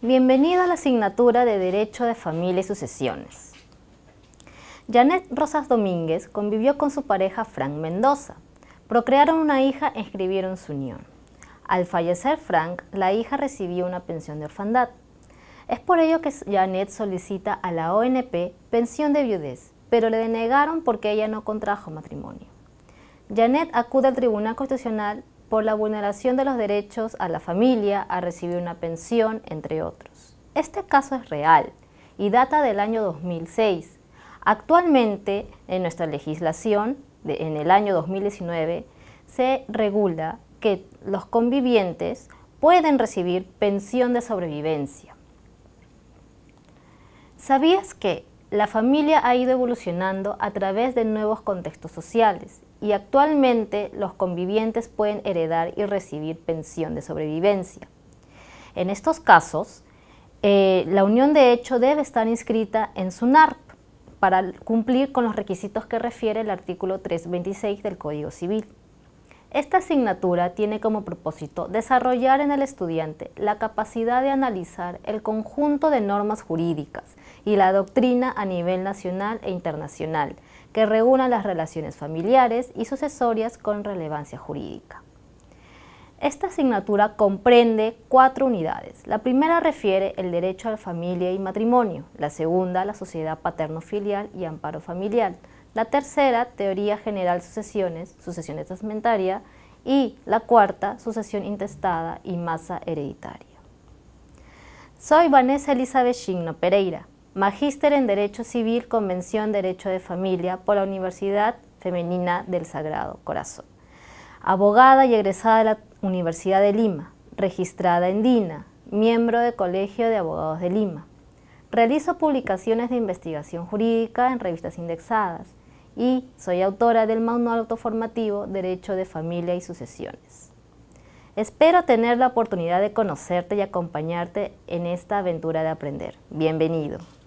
Bienvenido a la asignatura de Derecho de Familia y Sucesiones. Janet Rosas Domínguez convivió con su pareja Frank Mendoza. Procrearon una hija e escribieron su unión. Al fallecer Frank, la hija recibió una pensión de orfandad. Es por ello que Janet solicita a la ONP pensión de viudez, pero le denegaron porque ella no contrajo matrimonio. Janet acude al Tribunal Constitucional por la vulneración de los derechos a la familia, a recibir una pensión, entre otros. Este caso es real y data del año 2006. Actualmente, en nuestra legislación, en el año 2019, se regula que los convivientes pueden recibir pensión de sobrevivencia. ¿Sabías que la familia ha ido evolucionando a través de nuevos contextos sociales y actualmente los convivientes pueden heredar y recibir pensión de sobrevivencia. En estos casos, eh, la unión de hecho debe estar inscrita en SUNARP para cumplir con los requisitos que refiere el artículo 326 del Código Civil. Esta asignatura tiene como propósito desarrollar en el estudiante la capacidad de analizar el conjunto de normas jurídicas y la doctrina a nivel nacional e internacional que reúna las relaciones familiares y sucesorias con relevancia jurídica. Esta asignatura comprende cuatro unidades. La primera refiere el derecho a la familia y matrimonio, la segunda la sociedad paterno-filial y amparo familiar, la tercera, teoría general sucesiones, Sucesiones testamentaria. Y la cuarta, sucesión intestada y masa hereditaria. Soy Vanessa Elizabeth Chigno Pereira, magíster en Derecho Civil, Convención Derecho de Familia por la Universidad Femenina del Sagrado Corazón. Abogada y egresada de la Universidad de Lima, registrada en DINA, miembro del Colegio de Abogados de Lima. Realizo publicaciones de investigación jurídica en revistas indexadas y soy autora del manual autoformativo Derecho de Familia y Sucesiones. Espero tener la oportunidad de conocerte y acompañarte en esta aventura de aprender. Bienvenido.